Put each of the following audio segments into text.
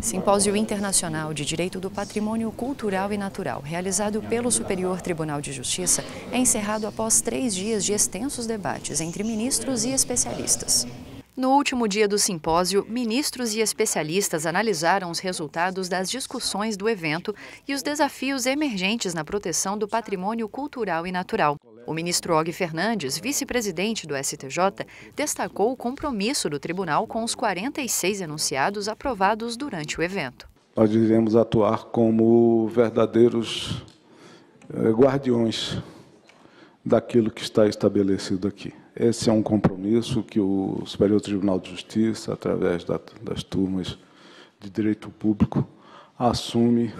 Simpósio Internacional de Direito do Patrimônio Cultural e Natural, realizado pelo Superior Tribunal de Justiça, é encerrado após três dias de extensos debates entre ministros e especialistas. No último dia do simpósio, ministros e especialistas analisaram os resultados das discussões do evento e os desafios emergentes na proteção do patrimônio cultural e natural. O ministro Og Fernandes, vice-presidente do STJ, destacou o compromisso do tribunal com os 46 enunciados aprovados durante o evento. Nós iremos atuar como verdadeiros eh, guardiões daquilo que está estabelecido aqui. Esse é um compromisso que o Superior Tribunal de Justiça, através das turmas de direito público, assume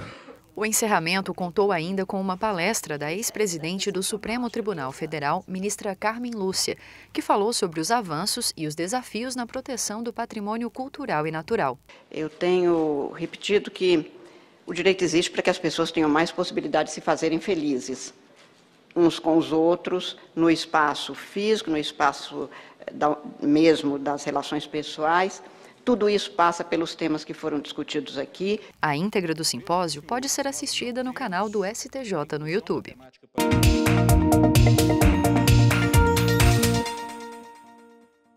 o encerramento contou ainda com uma palestra da ex-presidente do Supremo Tribunal Federal, ministra Carmen Lúcia, que falou sobre os avanços e os desafios na proteção do patrimônio cultural e natural. Eu tenho repetido que o direito existe para que as pessoas tenham mais possibilidade de se fazerem felizes uns com os outros no espaço físico, no espaço eh, da, mesmo das relações pessoais, tudo isso passa pelos temas que foram discutidos aqui. A íntegra do simpósio pode ser assistida no canal do STJ no YouTube.